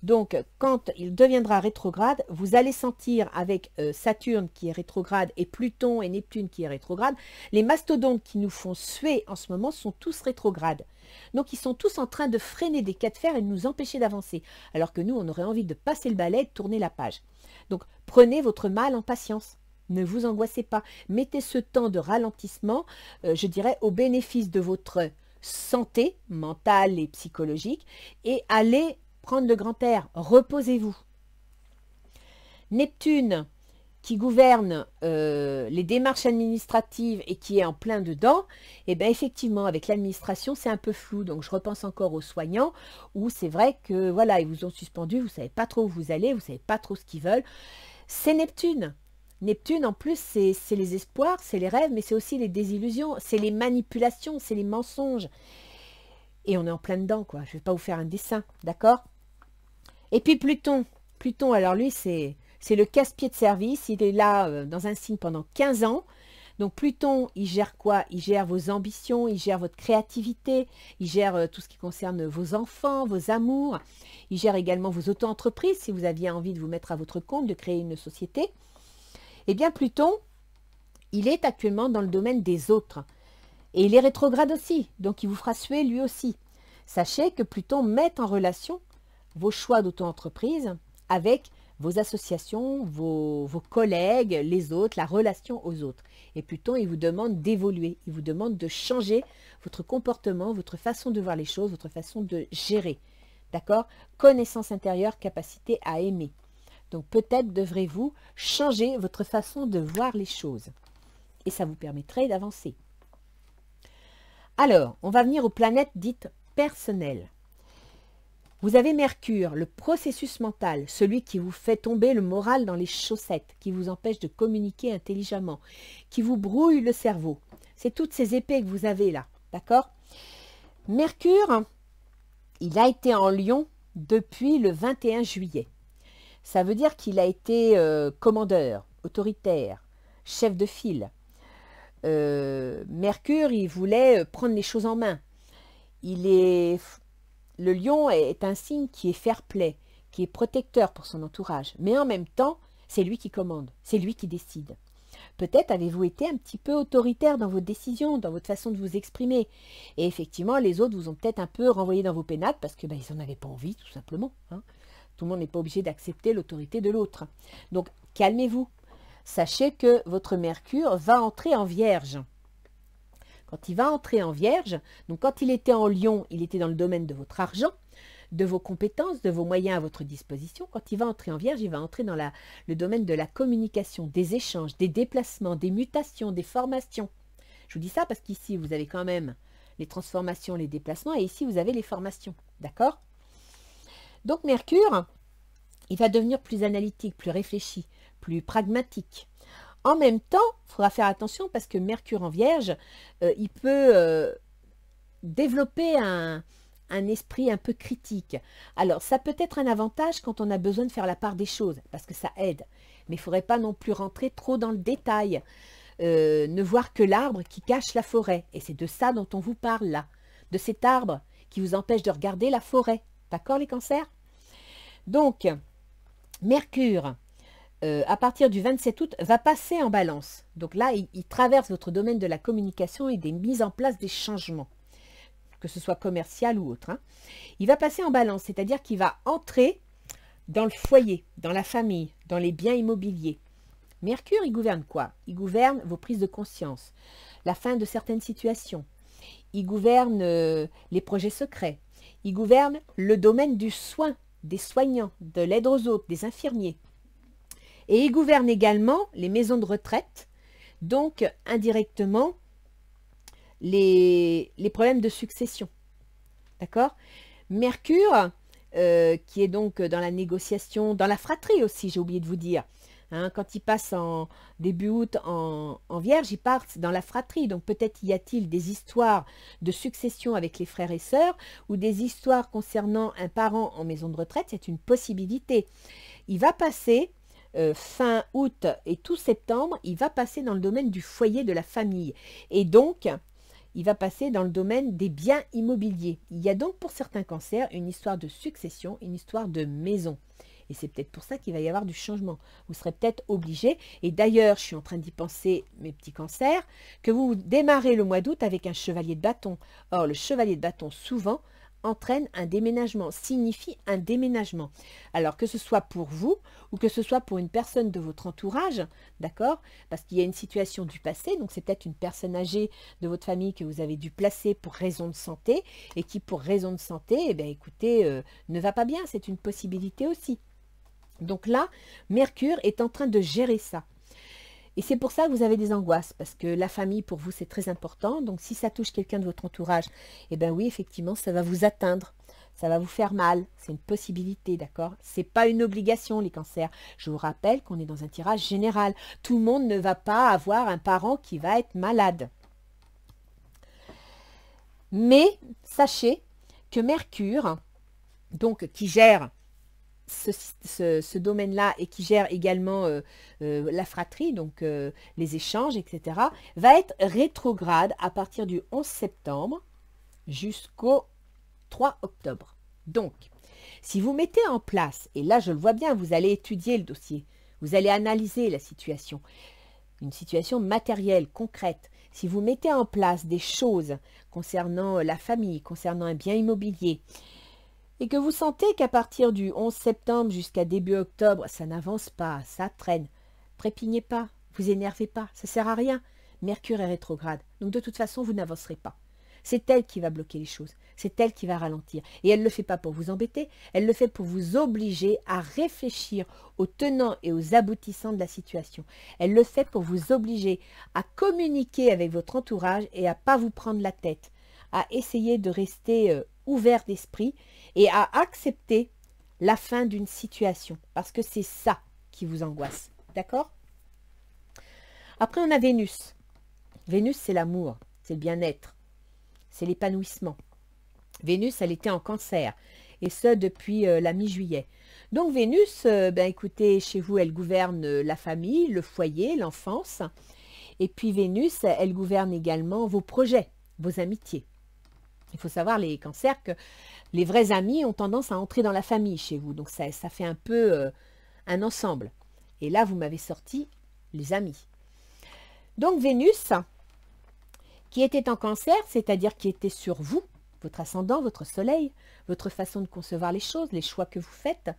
donc, quand il deviendra rétrograde, vous allez sentir avec euh, Saturne qui est rétrograde et Pluton et Neptune qui est rétrograde, les mastodontes qui nous font suer en ce moment sont tous rétrogrades. Donc, ils sont tous en train de freiner des cas de fer et de nous empêcher d'avancer, alors que nous, on aurait envie de passer le balai de tourner la page. Donc, prenez votre mal en patience. Ne vous angoissez pas. Mettez ce temps de ralentissement, euh, je dirais, au bénéfice de votre santé mentale et psychologique et allez prendre de grand air. Reposez-vous. Neptune, qui gouverne euh, les démarches administratives et qui est en plein dedans, et eh bien effectivement, avec l'administration, c'est un peu flou. Donc, je repense encore aux soignants où c'est vrai que voilà, ils vous ont suspendu, vous ne savez pas trop où vous allez, vous ne savez pas trop ce qu'ils veulent. C'est Neptune. Neptune, en plus, c'est les espoirs, c'est les rêves, mais c'est aussi les désillusions, c'est les manipulations, c'est les mensonges. Et on est en plein dedans, quoi. Je ne vais pas vous faire un dessin, d'accord Et puis Pluton. Pluton, alors lui, c'est le casse-pied de service. Il est là euh, dans un signe pendant 15 ans. Donc Pluton, il gère quoi Il gère vos ambitions, il gère votre créativité, il gère euh, tout ce qui concerne vos enfants, vos amours. Il gère également vos auto-entreprises si vous aviez envie de vous mettre à votre compte, de créer une société. Eh bien, Pluton, il est actuellement dans le domaine des autres. Et il est rétrograde aussi, donc il vous fera suer lui aussi. Sachez que Pluton met en relation vos choix d'auto-entreprise avec vos associations, vos, vos, collègues, les autres, la relation aux autres. Et Pluton, il vous demande d'évoluer, il vous demande de changer votre comportement, votre façon de voir les choses, votre façon de gérer. D'accord Connaissance intérieure, capacité à aimer. Donc peut-être devrez-vous changer votre façon de voir les choses. Et ça vous permettrait d'avancer. Alors, on va venir aux planètes dites personnelles. Vous avez Mercure, le processus mental, celui qui vous fait tomber le moral dans les chaussettes, qui vous empêche de communiquer intelligemment, qui vous brouille le cerveau. C'est toutes ces épées que vous avez là, d'accord Mercure, il a été en Lyon depuis le 21 juillet. Ça veut dire qu'il a été euh, commandeur, autoritaire, chef de file. Euh, Mercure, il voulait euh, prendre les choses en main. Il est, le lion est un signe qui est fair-play, qui est protecteur pour son entourage. Mais en même temps, c'est lui qui commande, c'est lui qui décide. Peut-être avez-vous été un petit peu autoritaire dans vos décisions, dans votre façon de vous exprimer. Et effectivement, les autres vous ont peut-être un peu renvoyé dans vos pénates parce que ben, ils n'en avaient pas envie, tout simplement. Hein. Tout le monde n'est pas obligé d'accepter l'autorité de l'autre. Donc, calmez-vous. Sachez que votre Mercure va entrer en vierge. Quand il va entrer en vierge, donc quand il était en lion, il était dans le domaine de votre argent, de vos compétences, de vos moyens à votre disposition. Quand il va entrer en vierge, il va entrer dans le domaine de la communication, des échanges, des déplacements, des mutations, des formations. Je vous dis ça parce qu'ici, vous avez quand même les transformations, les déplacements, et ici, vous avez les formations. D'accord donc Mercure, il va devenir plus analytique, plus réfléchi, plus pragmatique. En même temps, il faudra faire attention parce que Mercure en Vierge, euh, il peut euh, développer un, esprit un peu critique. Alors, ça peut être un avantage quand on a besoin de faire la part des choses, parce que ça aide. Mais il ne faudrait pas non plus rentrer trop dans le détail, euh, ne voir que l'arbre qui cache la forêt. Et c'est de ça dont on vous parle là, de cet arbre qui vous empêche de regarder la forêt. D'accord les cancers Donc, Mercure, euh, à partir du 27 août, va passer en balance. Donc là, il, traverse votre domaine de la communication et des mises en place des changements, que ce soit commercial ou autre. Hein. Il va passer en balance, c'est-à-dire qu'il va entrer dans le foyer, dans la famille, dans les biens immobiliers. Mercure, il gouverne quoi Il gouverne vos prises de conscience, la fin de certaines situations. Il gouverne euh, les projets secrets, il gouverne le domaine du soin, des soignants, de l'aide aux autres, des infirmiers. Et il gouverne également les maisons de retraite, donc indirectement les, problèmes de succession. D'accord Mercure, euh, qui est donc dans la négociation, dans la fratrie aussi, j'ai oublié de vous dire, Hein, quand il passe en début août en, vierge, ils partent dans la fratrie. Donc peut-être y a-t-il des histoires de succession avec les frères et sœurs ou des histoires concernant un parent en maison de retraite. C'est une possibilité. Il va passer euh, fin août et tout septembre, il va passer dans le domaine du foyer de la famille. Et donc, il va passer dans le domaine des biens immobiliers. Il y a donc pour certains cancers une histoire de succession, une histoire de maison. Et c'est peut-être pour ça qu'il va y avoir du changement. Vous serez peut-être obligé, et d'ailleurs, je suis en train d'y penser, mes petits cancers, que vous démarrez le mois d'août avec un chevalier de bâton. Or, le chevalier de bâton, souvent, entraîne un déménagement, signifie un déménagement. Alors que ce soit pour vous ou que ce soit pour une personne de votre entourage, d'accord Parce qu'il y a une situation du passé, donc c'est peut-être une personne âgée de votre famille que vous avez dû placer pour raison de santé et qui pour raison de santé, eh bien écoutez, euh, ne va pas bien, c'est une possibilité aussi. Donc là, Mercure est en train de gérer ça. Et c'est pour ça que vous avez des angoisses, parce que la famille, pour vous, c'est très important. Donc si ça touche quelqu'un de votre entourage, eh bien oui, effectivement, ça va vous atteindre. Ça va vous faire mal. C'est une possibilité, d'accord Ce n'est pas une obligation, les cancers. Je vous rappelle qu'on est dans un tirage général. Tout le monde ne va pas avoir un parent qui va être malade. Mais sachez que Mercure, donc qui gère ce, domaine-là et qui gère également euh, euh, la fratrie, donc euh, les échanges, etc., va être rétrograde à partir du 11 septembre jusqu'au 3 octobre. Donc, si vous mettez en place, et là je le vois bien, vous allez étudier le dossier, vous allez analyser la situation, une situation matérielle, concrète, si vous mettez en place des choses concernant la famille, concernant un bien immobilier, et que vous sentez qu'à partir du 11 septembre jusqu'à début octobre, ça n'avance pas, ça traîne, Prépignez pas, vous énervez pas, ça sert à rien. Mercure est rétrograde, donc de toute façon, vous n'avancerez pas. C'est elle qui va bloquer les choses, c'est elle qui va ralentir. Et elle ne le fait pas pour vous embêter, elle le fait pour vous obliger à réfléchir aux tenants et aux aboutissants de la situation. Elle le fait pour vous obliger à communiquer avec votre entourage et à ne pas vous prendre la tête, à essayer de rester euh, ouvert d'esprit et à accepter la fin d'une situation, parce que c'est ça qui vous angoisse. D'accord Après, on a Vénus. Vénus, c'est l'amour, c'est le bien-être, c'est l'épanouissement. Vénus, elle était en cancer, et ce, depuis euh, la mi-juillet. Donc Vénus, euh, ben, écoutez, chez vous, elle gouverne euh, la famille, le foyer, l'enfance. Et puis Vénus, elle gouverne également vos projets, vos amitiés. Il faut savoir, les cancers, que les vrais amis ont tendance à entrer dans la famille chez vous. Donc ça, ça fait un peu euh, un ensemble. Et là, vous m'avez sorti les amis. Donc Vénus, qui était en cancer, c'est-à-dire qui était sur vous, votre ascendant, votre soleil, votre façon de concevoir les choses, les choix que vous faites,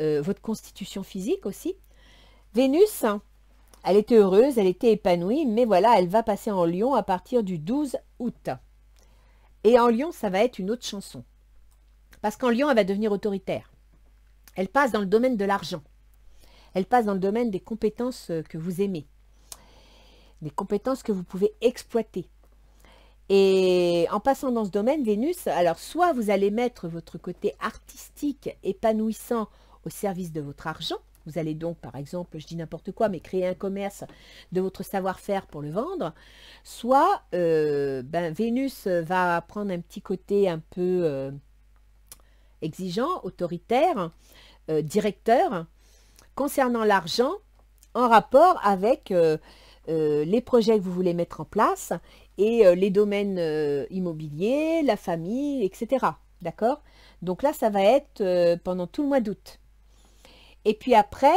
euh, votre constitution physique aussi. Vénus, elle était heureuse, elle était épanouie, mais voilà, elle va passer en lion à partir du 12 août. Et en Lyon, ça va être une autre chanson. Parce qu'en Lyon, elle va devenir autoritaire. Elle passe dans le domaine de l'argent. Elle passe dans le domaine des compétences euh, que vous aimez. Des compétences que vous pouvez exploiter. Et en passant dans ce domaine, Vénus, alors soit vous allez mettre votre côté artistique épanouissant au service de votre argent, vous allez donc, par exemple, je dis n'importe quoi, mais créer un commerce de votre savoir-faire pour le vendre. Soit euh, ben, Vénus va prendre un petit côté un peu euh, exigeant, autoritaire, euh, directeur, concernant l'argent, en rapport avec les projets que vous voulez mettre en place et les domaines immobiliers, la famille, etc. D'accord Donc là, ça va être pendant tout le mois d'août. Et puis après,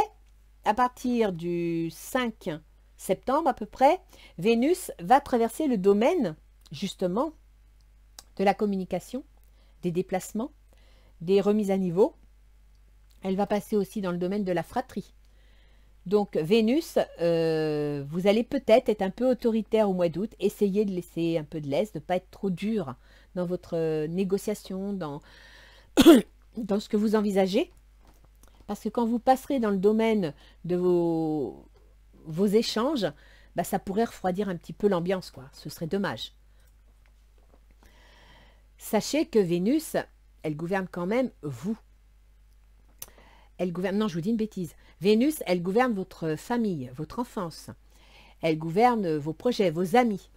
à partir du 5 septembre à peu près, Vénus va traverser le domaine, justement, de la communication, des déplacements, des remises à niveau. Elle va passer aussi dans le domaine de la fratrie. Donc Vénus, euh, vous allez peut-être être un peu autoritaire au mois d'août, essayez de laisser un peu de l'aise, de ne pas être trop dur dans votre euh, négociation, dans, dans ce que vous envisagez. Parce que quand vous passerez dans le domaine de vos, vos échanges, bah, ça pourrait refroidir un petit peu l'ambiance, quoi. Ce serait dommage. Sachez que Vénus, elle gouverne quand même vous. Elle gouverne, non, je vous dis une bêtise. Vénus, elle gouverne votre famille, votre enfance. Elle gouverne vos projets, vos amis.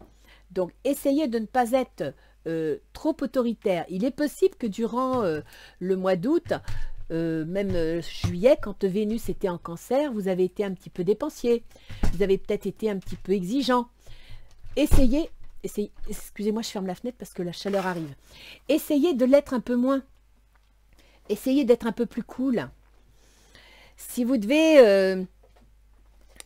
Donc, essayez de ne pas être euh, trop autoritaire. Il est possible que durant euh, le mois d'août, euh, même euh, juillet, quand Vénus était en cancer, vous avez été un petit peu dépensier, vous avez peut-être été un petit peu exigeant. Essayez, excusez-moi, je ferme la fenêtre parce que la chaleur arrive. Essayez de l'être un peu moins. Essayez d'être un peu plus cool. Si vous devez euh,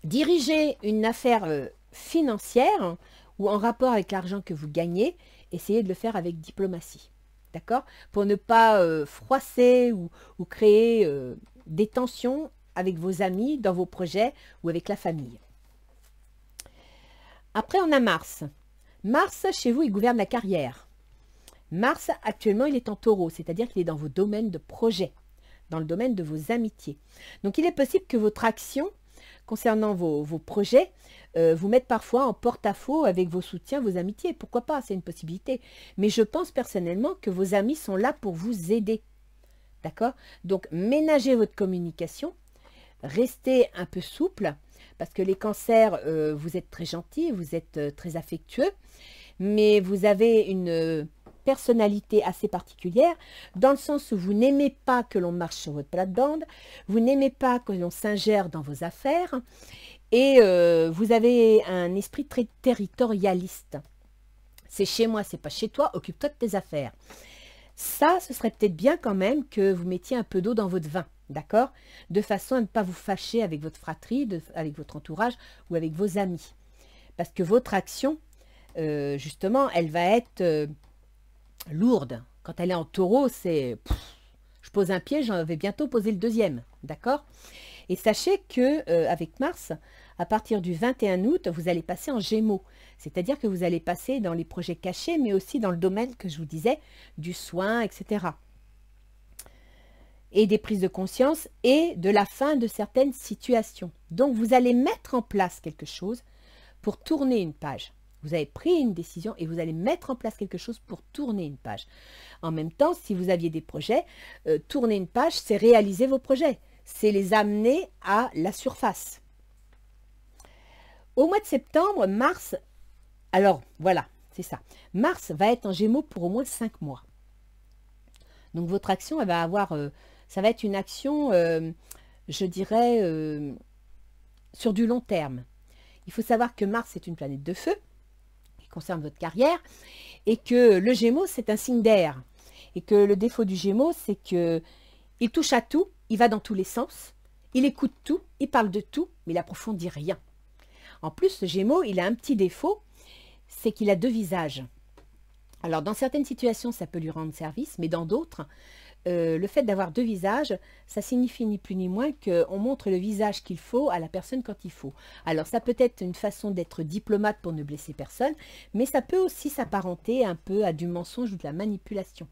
diriger une affaire financière ou en rapport avec l'argent que vous gagnez, essayez de le faire avec diplomatie. Pour ne pas euh, froisser ou, créer euh, des tensions avec vos amis, dans vos projets ou avec la famille. Après, on a Mars. Mars, chez vous, il gouverne la carrière. Mars, actuellement, il est en taureau, c'est-à-dire qu'il est dans vos domaines de projet, dans le domaine de vos amitiés. Donc, il est possible que votre action concernant vos, projets, euh, vous mettre parfois en porte-à-faux avec vos soutiens, vos amitiés. Pourquoi pas C'est une possibilité. Mais je pense personnellement que vos amis sont là pour vous aider. D'accord Donc, ménagez votre communication, restez un peu souple, parce que les cancers, euh, vous êtes très gentils, vous êtes euh, très affectueux, mais vous avez une personnalité assez particulière, dans le sens où vous n'aimez pas que l'on marche sur votre plate-bande, vous n'aimez pas que l'on s'ingère dans vos affaires, et euh, vous avez un esprit très territorialiste. C'est chez moi, c'est pas chez toi, occupe-toi de tes affaires. Ça, ce serait peut-être bien quand même que vous mettiez un peu d'eau dans votre vin, d'accord De façon à ne pas vous fâcher avec votre fratrie, avec votre entourage ou avec vos amis. Parce que votre action, euh, justement, elle va être euh, lourde. Quand elle est en taureau, c'est je pose un pied, j'en vais bientôt poser le deuxième. D'accord Et sachez que euh, avec Mars, à partir du 21 août, vous allez passer en Gémeaux. C'est-à-dire que vous allez passer dans les projets cachés, mais aussi dans le domaine que je vous disais, du soin, etc. Et des prises de conscience et de la fin de certaines situations. Donc vous allez mettre en place quelque chose pour tourner une page. Vous avez pris une décision et vous allez mettre en place quelque chose pour tourner une page. En même temps, si vous aviez des projets, euh, tourner une page, c'est réaliser vos projets. C'est les amener à la surface. Au mois de septembre, Mars, alors voilà, c'est ça. Mars va être en gémeaux pour au moins cinq mois. Donc votre action, elle va avoir, euh, ça va être une action, euh, je dirais, sur du long terme. Il faut savoir que Mars est une planète de feu concerne votre carrière, et que le Gémeaux, c'est un signe d'air. Et que le défaut du Gémeaux, c'est que il touche à tout, il va dans tous les sens, il écoute tout, il parle de tout, mais il approfondit rien. En plus, le Gémeaux, il a un petit défaut, c'est qu'il a deux visages. Alors, dans certaines situations, ça peut lui rendre service, mais dans d'autres, euh, le fait d'avoir deux visages, ça signifie ni plus ni moins qu'on montre le visage qu'il faut à la personne quand il faut. Alors ça peut être une façon d'être diplomate pour ne blesser personne, mais ça peut aussi s'apparenter un peu à du mensonge ou de la manipulation.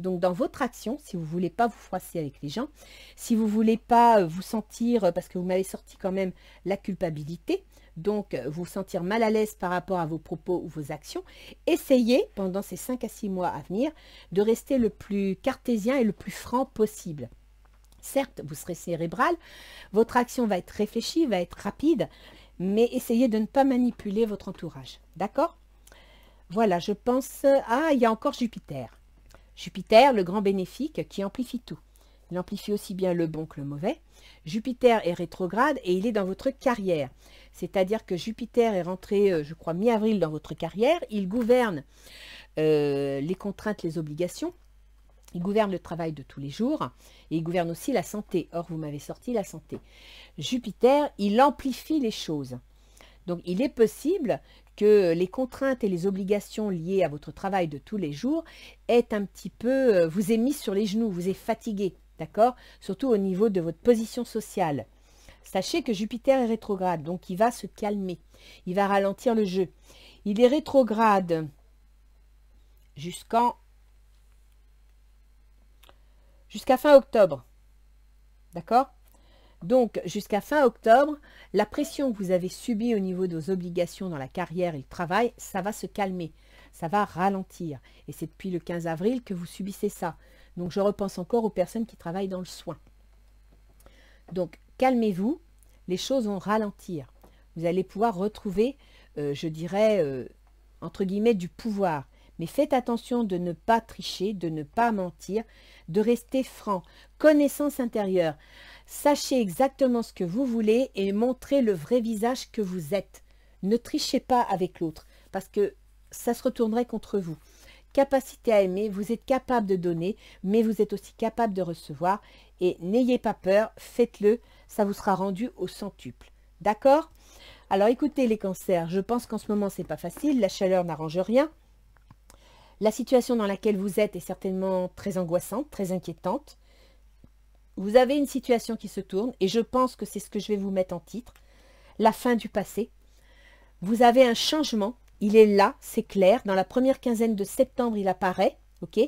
Donc dans votre action, si vous ne voulez pas vous froisser avec les gens, si vous ne voulez pas vous sentir, parce que vous m'avez sorti quand même la culpabilité, donc euh, vous sentir mal à l'aise par rapport à vos propos ou vos actions, essayez pendant ces 5 à 6 mois à venir de rester le plus cartésien et le plus franc possible. Certes, vous serez cérébral, votre action va être réfléchie, va être rapide, mais essayez de ne pas manipuler votre entourage. D'accord Voilà, je pense... Ah, il y a encore Jupiter. Jupiter, le grand bénéfique, qui amplifie tout. Il amplifie aussi bien le bon que le mauvais. Jupiter est rétrograde et il est dans votre carrière c'est-à-dire que Jupiter est rentré, euh, je crois, mi-avril dans votre carrière, il gouverne euh, les contraintes, les obligations, il gouverne le travail de tous les jours et il gouverne aussi la santé. Or, vous m'avez sorti la santé. Jupiter, il amplifie les choses. Donc, il est possible que les contraintes et les obligations liées à votre travail de tous les jours aient un petit peu, euh, vous aient mis sur les genoux, vous aient fatigué, d'accord Surtout au niveau de votre position sociale. Sachez que Jupiter est rétrograde, donc il va se calmer. Il va ralentir le jeu. Il est rétrograde jusqu'en jusqu'à fin octobre. D'accord donc, jusqu'à fin octobre, la pression que vous avez subie au niveau de vos obligations dans la carrière et le travail, ça va se calmer, ça va ralentir. Et c'est depuis le 15 avril que vous subissez ça. Donc, je repense encore aux personnes qui travaillent dans le soin. Donc, calmez-vous, les choses vont ralentir. Vous allez pouvoir retrouver, euh, je dirais, euh, entre guillemets, du pouvoir. Mais faites attention de ne pas tricher, de ne pas mentir, de rester franc. Connaissance intérieure. Sachez exactement ce que vous voulez et montrez le vrai visage que vous êtes. Ne trichez pas avec l'autre parce que ça se retournerait contre vous. Capacité à aimer, vous êtes capable de donner, mais vous êtes aussi capable de recevoir. Et n'ayez pas peur, faites-le ça vous sera rendu au centuple. D'accord Alors écoutez les cancers, je pense qu'en ce moment c'est pas facile, la chaleur n'arrange rien. La situation dans laquelle vous êtes est certainement très angoissante, très inquiétante. Vous avez une situation qui se tourne et je pense que c'est ce que je vais vous mettre en titre, la fin du passé. Vous avez un changement, il est là, c'est clair, dans la première quinzaine de septembre il apparaît, ok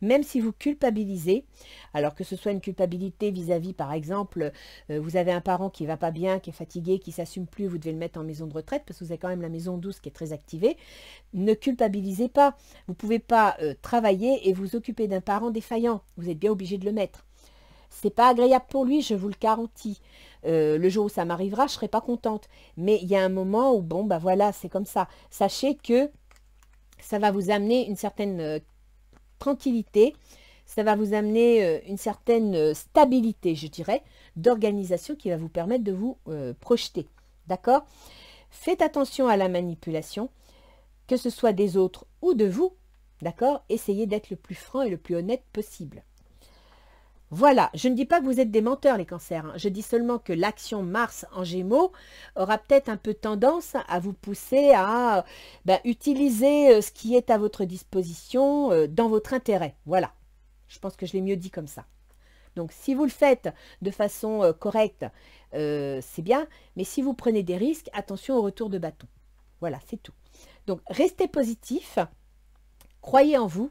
Même si vous culpabilisez, alors que ce soit une culpabilité vis-à-vis, par exemple, euh, vous avez un parent qui ne va pas bien, qui est fatigué, qui ne s'assume plus, vous devez le mettre en maison de retraite, parce que vous avez quand même la maison douce qui est très activée, ne culpabilisez pas. Vous ne pouvez pas euh, travailler et vous occuper d'un parent défaillant. Vous êtes bien obligé de le mettre. Ce n'est pas agréable pour lui, je vous le garantis. Euh, le jour où ça m'arrivera, je ne serai pas contente. Mais il y a un moment où, bon, ben voilà, c'est comme ça. Sachez que ça va vous amener une certaine tranquillité. Ça va vous amener euh, une certaine euh, stabilité, je dirais, d'organisation qui va vous permettre de vous euh, projeter. D'accord Faites attention à la manipulation, que ce soit des autres ou de vous. D'accord Essayez d'être le plus franc et le plus honnête possible. Voilà, je ne dis pas que vous êtes des menteurs les cancers, hein. je dis seulement que l'action Mars en Gémeaux aura peut-être un peu tendance à vous pousser à bah, utiliser euh, ce qui est à votre disposition euh, dans votre intérêt. Voilà, je pense que je l'ai mieux dit comme ça. Donc si vous le faites de façon euh, correcte, c'est bien, mais si vous prenez des risques, attention au retour de bâton. Voilà, c'est tout. Donc restez positif, croyez en vous,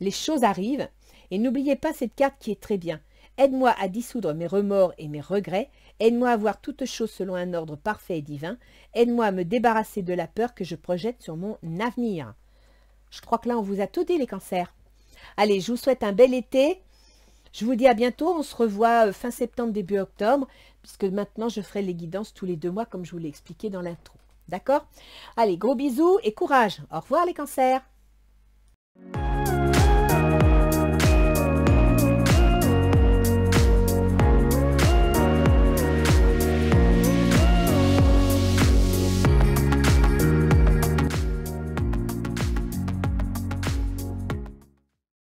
les choses arrivent et n'oubliez pas cette carte qui est très bien. Aide-moi à dissoudre mes remords et mes regrets. Aide-moi à voir toutes choses selon un ordre parfait et divin. Aide-moi à me débarrasser de la peur que je projette sur mon avenir. Je crois que là, on vous a tout dit, les cancers. Allez, je vous souhaite un bel été. Je vous dis à bientôt. On se revoit euh, fin septembre, début octobre, puisque maintenant, je ferai les guidances tous les deux mois, comme je vous l'ai expliqué dans l'intro. D'accord Allez, gros bisous et courage. Au revoir, les cancers.